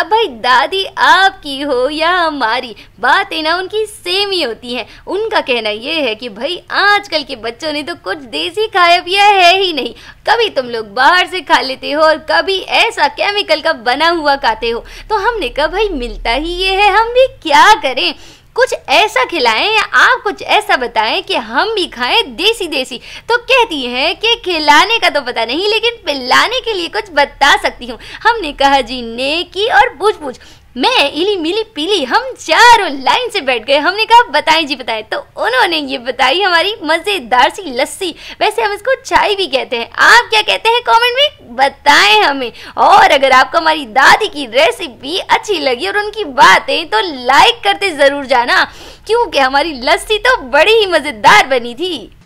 अब भाई दादी आपकी हो या हमारी बातें ना उनकी सेम ही होती हैं उनका कहना यह है कि भाई आजकल के बच्चों ने तो कुछ देसी खाया पिया है ही नहीं कभी तुम लोग बाहर से खा लेते हो और कभी ऐसा केमिकल का बना हुआ खाते हो तो हमने कहा भाई मिलता ही ये है हम भी क्या करें कुछ ऐसा खिलाएं या आप कुछ ऐसा बताएं कि हम भी खाएं देसी देसी तो कहती हैं कि खिलाने का तो पता नहीं लेकिन पिलाने के लिए कुछ बता सकती हूँ हमने कहा जी ने की और पूछ पूछ मैं इली मिली पीली हम चारों लाइन से बैठ गए हमने कहा बताएं जी बताएं तो उन्होंने ये बताई हमारी मज़ेदार सी लस्सी वैसे हम इसको चाय भी कहते हैं आप क्या कहते हैं कमेंट में बताएं हमें और अगर आपको हमारी दादी की रेसिपी अच्छी लगी और उनकी बातें तो लाइक करते ज़रूर जाना क्योंकि हमारी लस्सी तो बड़ी ही मज़ेदार बनी थी